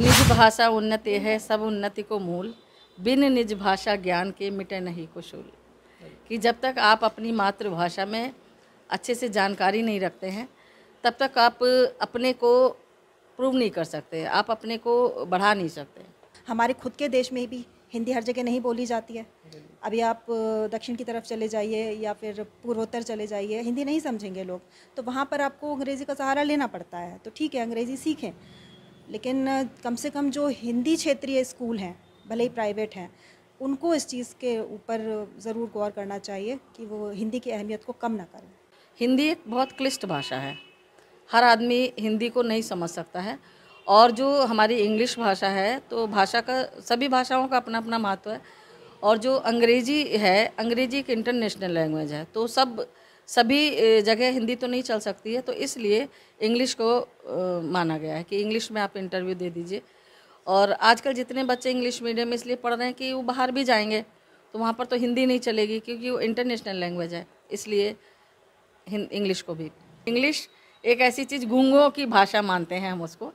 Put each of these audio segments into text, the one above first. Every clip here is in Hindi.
निज भाषा उन्नति है सब उन्नति को मूल बिन निज भाषा ज्ञान के मिटे नहीं कुशूल कि जब तक आप अपनी मातृभाषा में अच्छे से जानकारी नहीं रखते हैं तब तक आप अपने को प्रूव नहीं कर सकते आप अपने को बढ़ा नहीं सकते हमारे खुद के देश में भी हिंदी हर जगह नहीं बोली जाती है अभी आप दक्षिण की तरफ चले जाइए या फिर पूर्वोत्तर चले जाइए हिंदी नहीं समझेंगे लोग तो वहाँ पर आपको अंग्रेज़ी का सहारा लेना पड़ता है तो ठीक है अंग्रेज़ी सीखें लेकिन कम से कम जो हिंदी क्षेत्रीय स्कूल हैं भले ही प्राइवेट हैं उनको इस चीज़ के ऊपर ज़रूर गौर करना चाहिए कि वो हिंदी की अहमियत को कम ना करें हिंदी एक बहुत क्लिष्ट भाषा है हर आदमी हिंदी को नहीं समझ सकता है और जो हमारी इंग्लिश भाषा है तो भाषा का सभी भाषाओं का अपना अपना महत्व है और जो अंग्रेजी है अंग्रेजी एक इंटरनेशनल लैंग्वेज है तो सब सभी जगह हिंदी तो नहीं चल सकती है तो इसलिए इंग्लिश को माना गया है कि इंग्लिश में आप इंटरव्यू दे दीजिए और आजकल जितने बच्चे इंग्लिश मीडियम में इसलिए पढ़ रहे हैं कि वो बाहर भी जाएंगे तो वहाँ पर तो हिंदी नहीं चलेगी क्योंकि वो इंटरनेशनल लैंग्वेज है इसलिए इंग्लिश को भी इंग्लिश एक ऐसी चीज़ घूंगों की भाषा मानते हैं हम उसको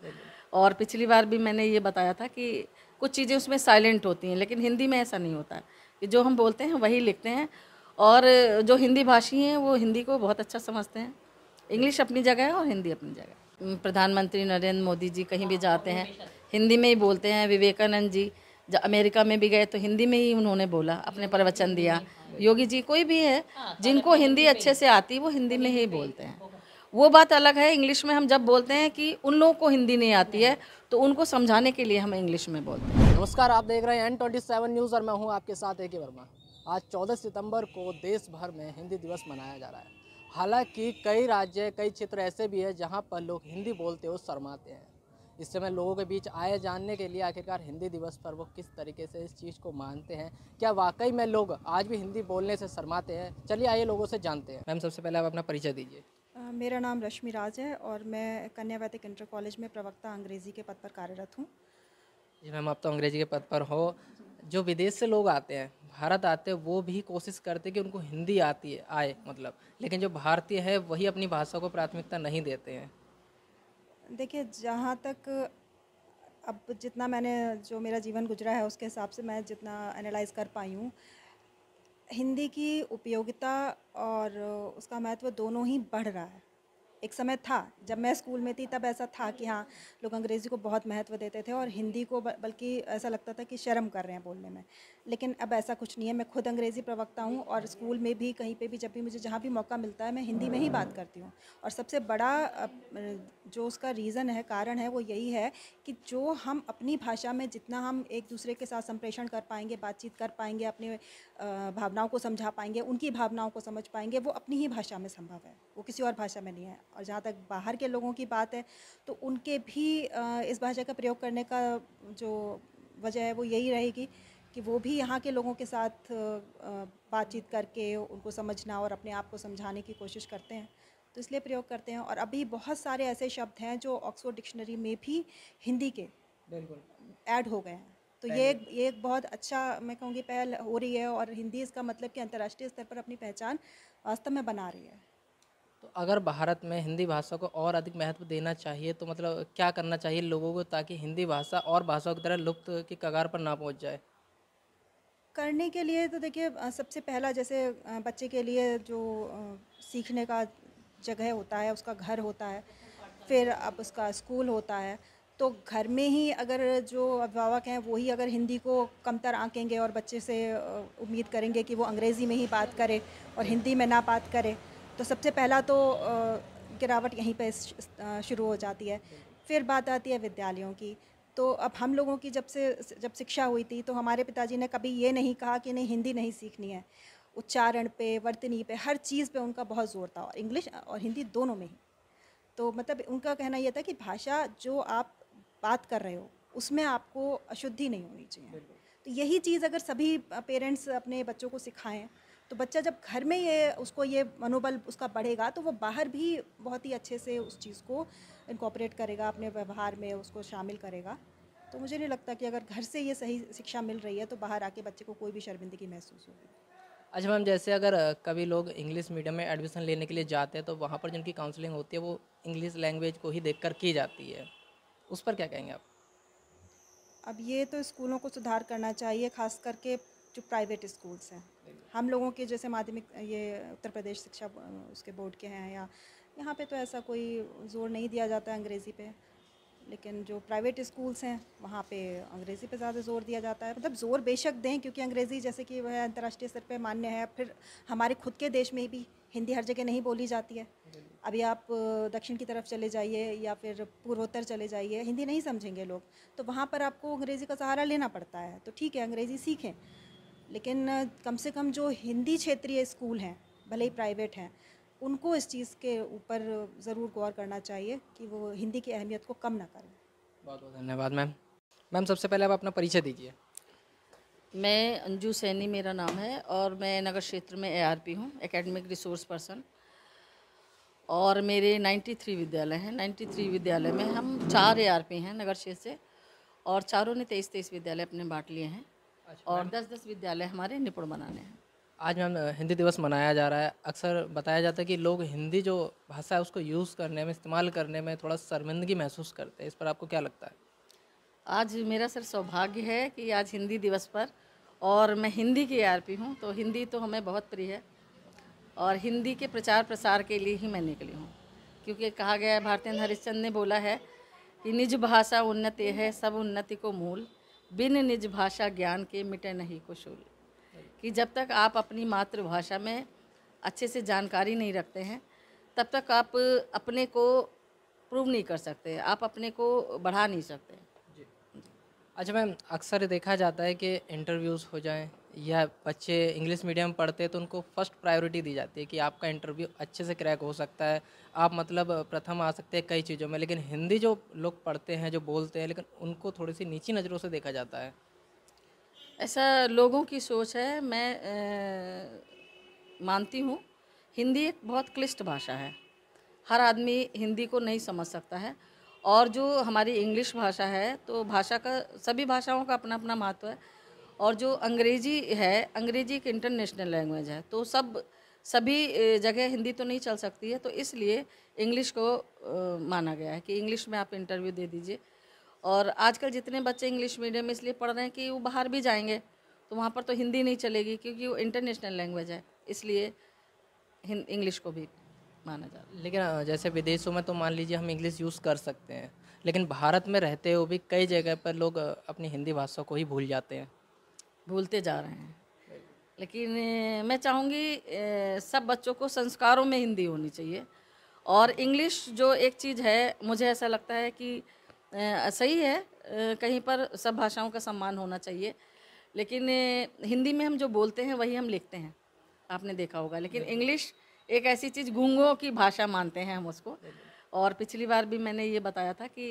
और पिछली बार भी मैंने ये बताया था कि कुछ चीज़ें उसमें साइलेंट होती हैं लेकिन हिंदी में ऐसा नहीं होता कि जो हम बोलते हैं वही लिखते हैं और जो हिंदी भाषी हैं वो हिंदी को बहुत अच्छा समझते हैं इंग्लिश अपनी जगह है और हिंदी अपनी जगह प्रधानमंत्री नरेंद्र मोदी जी कहीं भी जाते हैं हिंदी में ही बोलते हैं विवेकानंद जी जब अमेरिका में भी गए तो हिंदी में ही उन्होंने बोला अपने प्रवचन दिया योगी जी कोई भी है जिनको हिंदी अच्छे से आती वो हिंदी में ही बोलते हैं वो बात अलग है इंग्लिश में हम जब बोलते हैं कि उन लोगों को हिंदी नहीं आती है तो उनको समझाने के लिए हम इंग्लिश में बोलते हैं नमस्कार आप देख रहे हैं एन ट्वेंटी सेवन न्यूज़ और मैं हूँ आपके साथ ए के वर्मा आज 14 सितंबर को देश भर में हिंदी दिवस मनाया जा रहा है हालांकि कई राज्य कई क्षेत्र ऐसे भी हैं जहां पर लोग हिंदी बोलते हुए शर्माते हैं इस समय लोगों के बीच आए जानने के लिए आखिरकार हिंदी दिवस पर वो किस तरीके से इस चीज़ को मानते हैं क्या वाकई में लोग आज भी हिंदी बोलने से शर्माते हैं चलिए आइए लोगों से जानते हैं मैम सबसे पहले आप अपना परिचय दीजिए मेरा नाम रश्मि राज है और मैं कन्यावैतिक इंटर कॉलेज में प्रवक्ता अंग्रेज़ी के पद पर कार्यरत हूँ जी मैम आप तो अंग्रेज़ी के पद पर हो जो विदेश से लोग आते हैं भारत आते वो भी कोशिश करते कि उनको हिंदी आती है आए मतलब लेकिन जो भारतीय है वही अपनी भाषा को प्राथमिकता नहीं देते हैं देखिए जहाँ तक अब जितना मैंने जो मेरा जीवन गुजरा है उसके हिसाब से मैं जितना एनालाइज कर पाई हूँ हिंदी की उपयोगिता और उसका महत्व दोनों ही बढ़ रहा है एक समय था जब मैं स्कूल में थी तब ऐसा था कि हाँ लोग अंग्रेज़ी को बहुत महत्व देते थे और हिंदी को बल्कि ऐसा लगता था कि शर्म कर रहे हैं बोलने में लेकिन अब ऐसा कुछ नहीं है मैं खुद अंग्रेज़ी प्रवक्ता हूँ और स्कूल में भी कहीं पे भी जब भी मुझे जहाँ भी मौका मिलता है मैं हिंदी में ही बात करती हूँ और सबसे बड़ा जो उसका रीज़न है कारण है वो यही है कि जो हम अपनी भाषा में जितना हम एक दूसरे के साथ संप्रेषण कर पाएंगे बातचीत कर पाएंगे अपने भावनाओं को समझा पाएंगे उनकी भावनाओं को समझ पाएंगे वो अपनी ही भाषा में संभव है वो किसी और भाषा में नहीं है और जहाँ तक बाहर के लोगों की बात है तो उनके भी इस भाषा का प्रयोग करने का जो वजह है वो यही रहेगी कि वो भी यहाँ के लोगों के साथ बातचीत करके उनको समझना और अपने आप को समझाने की कोशिश करते हैं तो इसलिए प्रयोग करते हैं और अभी बहुत सारे ऐसे शब्द हैं जो ऑक्सफोर्ड डिक्शनरी में भी हिंदी के बिल्कुल ऐड हो गए हैं तो ये एक ये एक बहुत अच्छा मैं कहूँगी पहल हो रही है और हिंदी इसका मतलब कि अंतर्राष्ट्रीय स्तर पर अपनी पहचान वास्तव में बना रही है तो अगर भारत में हिंदी भाषा को और अधिक महत्व देना चाहिए तो मतलब क्या करना चाहिए लोगों को ताकि हिंदी भाषा और भाषाओं की तरह लुप्त की कगार पर ना पहुंच जाए करने के लिए तो देखिए सबसे पहला जैसे बच्चे के लिए जो सीखने का जगह होता है उसका घर होता है फिर अब उसका स्कूल होता है तो घर में ही अगर जो अभिभावक हैं वही अगर हिंदी को कमतर आंकेंगे और बच्चे से उम्मीद करेंगे कि वो अंग्रेज़ी में ही बात करे और हिंदी में ना बात करे तो सबसे पहला तो गिरावट यहीं पर शुरू हो जाती है फिर बात आती है विद्यालयों की तो अब हम लोगों की जब से जब शिक्षा हुई थी तो हमारे पिताजी ने कभी ये नहीं कहा कि नहीं हिंदी नहीं सीखनी है उच्चारण पे वर्तनी पे हर चीज़ पे उनका बहुत ज़ोर था और इंग्लिश और हिंदी दोनों में ही तो मतलब उनका कहना यह था कि भाषा जो आप बात कर रहे हो उसमें आपको अशुद्धि नहीं होनी चाहिए तो यही चीज़ अगर सभी पेरेंट्स अपने बच्चों को सिखाएं तो बच्चा जब घर में ये उसको ये मनोबल उसका बढ़ेगा तो वो बाहर भी बहुत ही अच्छे से उस चीज़ को इनकॉपरेट करेगा अपने व्यवहार में उसको शामिल करेगा तो मुझे नहीं लगता कि अगर घर से ये सही शिक्षा मिल रही है तो बाहर आके बच्चे को कोई भी शर्मिंदगी महसूस होगी अच्छा मैम जैसे अगर कभी लोग इंग्लिश मीडियम में एडमिशन लेने के लिए जाते हैं तो वहाँ पर जिनकी काउंसलिंग होती है वो इंग्लिश लैंग्वेज को ही देख की जाती है उस पर क्या कहेंगे आप अब ये तो स्कूलों को सुधार करना चाहिए खास करके जो प्राइवेट स्कूल्स हैं हम लोगों के जैसे माध्यमिक ये उत्तर प्रदेश शिक्षा उसके बोर्ड के हैं या यहाँ पे तो ऐसा कोई जोर नहीं दिया जाता है अंग्रेज़ी पे लेकिन जो प्राइवेट स्कूल्स हैं वहाँ पे अंग्रेज़ी पे ज़्यादा जोर दिया जाता है मतलब ज़ोर बेशक दें क्योंकि अंग्रेज़ी जैसे कि वह अंतर्राष्ट्रीय स्तर पर मान्य है फिर हमारे खुद के देश में भी हिंदी हर जगह नहीं बोली जाती है अभी आप दक्षिण की तरफ चले जाइए या फिर पूर्वोत्तर चले जाइए हिंदी नहीं समझेंगे लोग तो वहाँ पर आपको अंग्रेज़ी का सहारा लेना पड़ता है तो ठीक है अंग्रेज़ी सीखें लेकिन कम से कम जो हिंदी क्षेत्रीय स्कूल हैं भले ही प्राइवेट हैं उनको इस चीज़ के ऊपर ज़रूर गौर करना चाहिए कि वो हिंदी की अहमियत को कम ना करें बहुत बहुत धन्यवाद मैम मैम सबसे पहले आप अपना परिचय दीजिए मैं अंजू सैनी मेरा नाम है और मैं नगर क्षेत्र में एआरपी हूँ एकेडमिक रिसोर्स पर्सन और मेरे 93 विद्यालय हैं 93 विद्यालय में हम चार एआरपी हैं नगर क्षेत्र से और चारों ने तेईस तेईस विद्यालय अपने बांट लिए हैं अच्छा, और दस दस विद्यालय हमारे निपुण बनाने हैं आज मैम हिंदी दिवस मनाया जा रहा है अक्सर बताया जाता है कि लोग हिंदी जो भाषा है उसको यूज़ करने में इस्तेमाल करने में थोड़ा शर्मिंदगी महसूस करते हैं इस पर आपको क्या लगता है आज मेरा सर सौभाग्य है कि आज हिंदी दिवस पर और मैं हिंदी की आर पी हूँ तो हिंदी तो हमें बहुत प्रिय है और हिंदी के प्रचार प्रसार के लिए ही मैं निकली हूँ क्योंकि कहा गया है भारतीय हरिश्चंद ने बोला है कि निज भाषा उन्नति है सब उन्नति को मूल बिन निज भाषा ज्ञान के मिटे नहीं कुशूल कि जब तक आप अपनी मातृभाषा में अच्छे से जानकारी नहीं रखते हैं तब तक आप अपने को प्रूव नहीं कर सकते आप अपने को बढ़ा नहीं सकते अच्छा मैम अक्सर देखा जाता है कि इंटरव्यूज़ हो जाएं या बच्चे इंग्लिश मीडियम पढ़ते हैं तो उनको फर्स्ट प्रायोरिटी दी जाती है कि आपका इंटरव्यू अच्छे से क्रैक हो सकता है आप मतलब प्रथम आ सकते हैं कई चीज़ों में लेकिन हिंदी जो लोग पढ़ते हैं जो बोलते हैं लेकिन उनको थोड़ी सी नीची नज़रों से देखा जाता है ऐसा लोगों की सोच है मैं मानती हूँ हिंदी एक बहुत क्लिष्ट भाषा है हर आदमी हिंदी को नहीं समझ सकता है और जो हमारी इंग्लिश भाषा है तो भाषा का सभी भाषाओं का अपना अपना महत्व है और जो अंग्रेजी है अंग्रेजी एक इंटरनेशनल लैंग्वेज है तो सब सभी जगह हिंदी तो नहीं चल सकती है तो इसलिए इंग्लिश को आ, माना गया है कि इंग्लिश में आप इंटरव्यू दे दीजिए और आजकल जितने बच्चे इंग्लिश मीडियम में इसलिए पढ़ रहे हैं कि वो बाहर भी जाएंगे तो वहाँ पर तो हिंदी नहीं चलेगी क्योंकि वो इंटरनेशनल लैंग्वेज है इसलिए इंग्लिश को भी माना जा है लेकिन जैसे विदेशों में तो मान लीजिए हम इंग्लिश यूज़ कर सकते हैं लेकिन भारत में रहते हुए भी कई जगह पर लोग अपनी हिंदी भाषा को ही भूल जाते हैं भूलते जा रहे हैं लेकिन मैं चाहूँगी सब बच्चों को संस्कारों में हिंदी होनी चाहिए और इंग्लिश जो एक चीज़ है मुझे ऐसा लगता है कि सही है कहीं पर सब भाषाओं का सम्मान होना चाहिए लेकिन हिंदी में हम जो बोलते हैं वही हम लिखते हैं आपने देखा होगा लेकिन इंग्लिश एक ऐसी चीज़ घूंगों की भाषा मानते हैं हम उसको और पिछली बार भी मैंने ये बताया था कि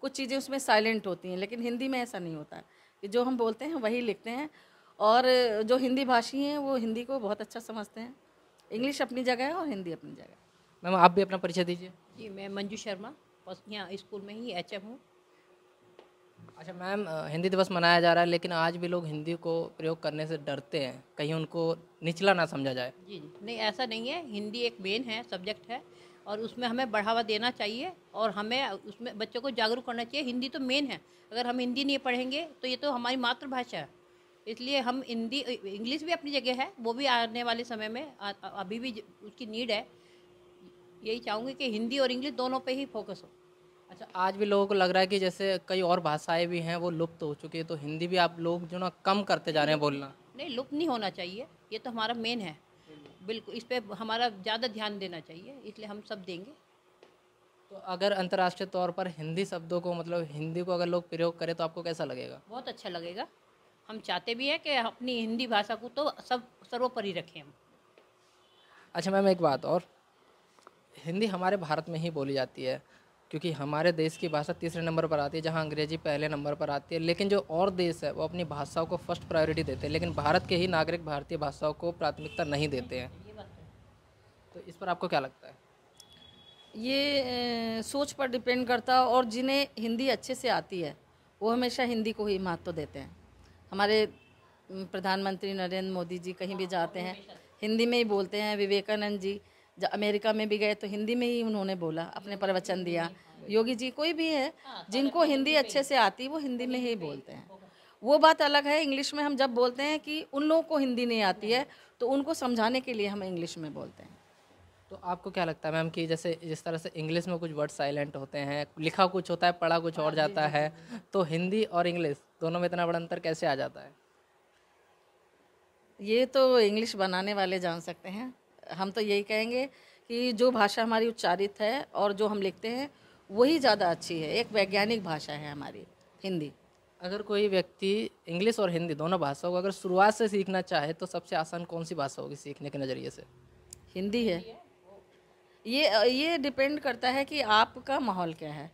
कुछ चीज़ें उसमें साइलेंट होती हैं लेकिन हिंदी में ऐसा नहीं होता है जो हम बोलते हैं वही लिखते हैं और जो हिंदी भाषी हैं वो हिंदी को बहुत अच्छा समझते हैं इंग्लिश अपनी जगह है और हिंदी अपनी जगह मैम आप भी अपना परिचय दीजिए जी मैं मंजू शर्मा यहाँ स्कूल में ही एच एम हूँ अच्छा मैम हिंदी दिवस मनाया जा रहा है लेकिन आज भी लोग हिंदी को प्रयोग करने से डरते हैं कहीं उनको निचला ना समझा जाए जी नहीं ऐसा नहीं है हिंदी एक मेन है सब्जेक्ट है और उसमें हमें बढ़ावा देना चाहिए और हमें उसमें बच्चों को जागरूक करना चाहिए हिंदी तो मेन है अगर हम हिंदी नहीं पढ़ेंगे तो ये तो हमारी मातृभाषा है इसलिए हम हिंदी इंग्लिश भी अपनी जगह है वो भी आने वाले समय में आ, अभी भी उसकी नीड है यही चाहूँगी कि हिंदी और इंग्लिश दोनों पे ही फोकस हो अच्छा आज भी लोगों को लग रहा है कि जैसे कई और भाषाएं भी हैं वो लुप्त हो चुकी है तो हिंदी भी आप लोग जो ना कम करते जा रहे हैं बोलना नहीं लुप्त नहीं होना चाहिए ये तो हमारा मेन है बिल्कुल इस पर हमारा ज़्यादा ध्यान देना चाहिए इसलिए हम सब देंगे तो अगर अंतर्राष्ट्रीय तौर पर हिंदी शब्दों को मतलब हिंदी को अगर लोग प्रयोग करें तो आपको कैसा लगेगा बहुत अच्छा लगेगा हम चाहते भी हैं कि अपनी हिंदी भाषा को तो सब सर्वोपरि रखें हम अच्छा मैम एक बात और हिंदी हमारे भारत में ही बोली जाती है क्योंकि हमारे देश की भाषा तीसरे नंबर पर आती है जहाँ अंग्रेजी पहले नंबर पर आती है लेकिन जो और देश है वो अपनी भाषाओं को फर्स्ट प्रायोरिटी देते हैं लेकिन भारत के ही नागरिक भारतीय भाषाओं को प्राथमिकता नहीं देते हैं तो इस पर आपको क्या लगता है ये सोच पर डिपेंड करता है और जिन्हें हिंदी अच्छे से आती है वो हमेशा हिंदी को ही महत्व देते हैं हमारे प्रधानमंत्री नरेंद्र मोदी जी कहीं भी जाते हैं हाँ, हिंदी में ही बोलते हैं विवेकानंद जी अमेरिका में भी गए तो हिंदी में ही उन्होंने बोला अपने प्रवचन दिया योगी जी कोई भी है जिनको हिंदी अच्छे से आती वो हिंदी में ही बोलते हैं वो बात अलग है इंग्लिश में हम जब बोलते हैं कि उन लोगों को हिंदी नहीं आती है तो उनको समझाने के लिए हम इंग्लिश में बोलते हैं तो आपको क्या लगता है मैम कि जैसे जिस तरह से इंग्लिश में कुछ वर्ड साइलेंट होते हैं लिखा कुछ होता है पढ़ा कुछ और हाँ, जाता है तो हिंदी और इंग्लिश दोनों में इतना बड़ा अंतर कैसे आ जाता है ये तो इंग्लिश बनाने वाले जान सकते हैं हम तो यही कहेंगे कि जो भाषा हमारी उच्चारित है और जो हम लिखते हैं वही ज़्यादा अच्छी है एक वैज्ञानिक भाषा है हमारी हिंदी अगर कोई व्यक्ति इंग्लिश और हिंदी दोनों भाषाओं को अगर शुरुआत से सीखना चाहे तो सबसे आसान कौन सी भाषा होगी सीखने के नज़रिए से हिंदी है ये ये डिपेंड करता है कि आपका माहौल क्या है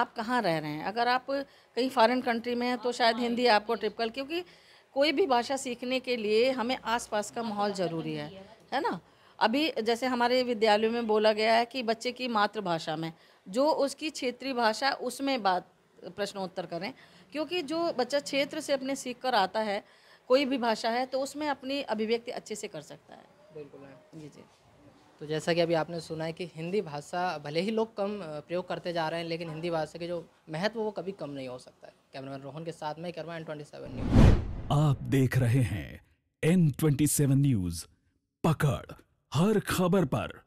आप कहाँ रह रहे हैं अगर आप कहीं फॉरेन कंट्री में हैं तो शायद हिंदी आपको टिपिकल क्योंकि कोई भी भाषा सीखने के लिए हमें आसपास का माहौल ज़रूरी है है ना अभी जैसे हमारे विद्यालयों में बोला गया है कि बच्चे की मातृभाषा में जो उसकी क्षेत्रीय भाषा उसमें बात प्रश्नोत्तर करें क्योंकि जो बच्चा क्षेत्र से अपने सीख कर आता है कोई भी भाषा है तो उसमें अपनी अभिव्यक्ति अच्छे से कर सकता है बिल्कुल जी जी तो जैसा कि अभी आपने सुना है कि हिंदी भाषा भले ही लोग कम प्रयोग करते जा रहे हैं लेकिन हिंदी भाषा के जो महत्व वो कभी कम नहीं हो सकता है कैमरामैन रोहन के साथ में camera N twenty seven news आप देख रहे हैं एन ट्वेंटी सेवन न्यूज पकड़ हर खबर पर